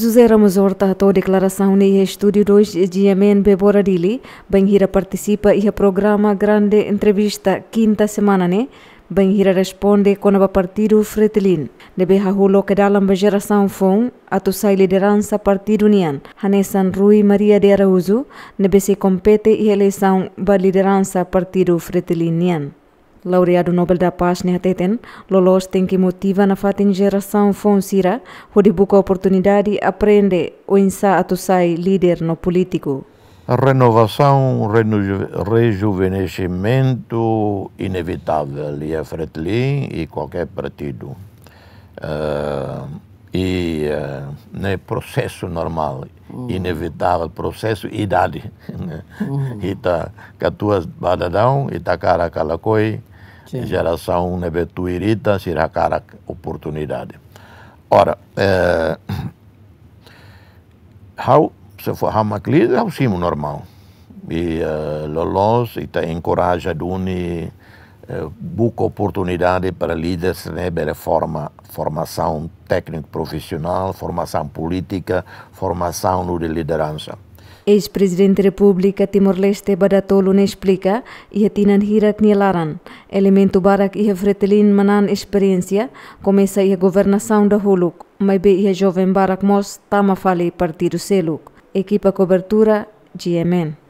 José Ramos Horta atou declaração no estúdio 2 de MNB Boradili, bem participa e em programa Grande Entrevista quinta semana, né? Bem hira responde quando o partido Fretilin. Debe hahulo que dalam geração fom, atu sai liderança partido nian. Hanesan Rui Maria de Araújo, nebe se compete e eleição para liderança partido Fretilin nian laureado Nobel da Paz Nehateten, né, Lolos tem que motiva na fatin geração fonsira, onde busca oportunidade aprende o insa atusai líder no político. A renovação, reju rejuvenescimento inevitável e a é Fretlin e qualquer partido. Uh, e uh, né, processo normal, uhum. inevitável processo, idade. Uhum. Né? Ita, tá, que tuas badadão, ita tá cara calacoi, geração nevetuirita, será cara oportunidade. Ora, eh, how, se for Hamaklis, é o simo normal. E uh, eh, Lolos está encoraja duni uh, eh, busca oportunidade para líderes receber né, reforma formação técnico-profissional, formação política, formação de liderança. Еш президент Република Тимор Леште бада толу не шплика и е тинан хират ни ларан. Елементу барак и е манан експериенција, комеса и е говерна саунда холук, мај бе и жовен барак мос тама фали партиру селук. Екипа кобертура, GMN.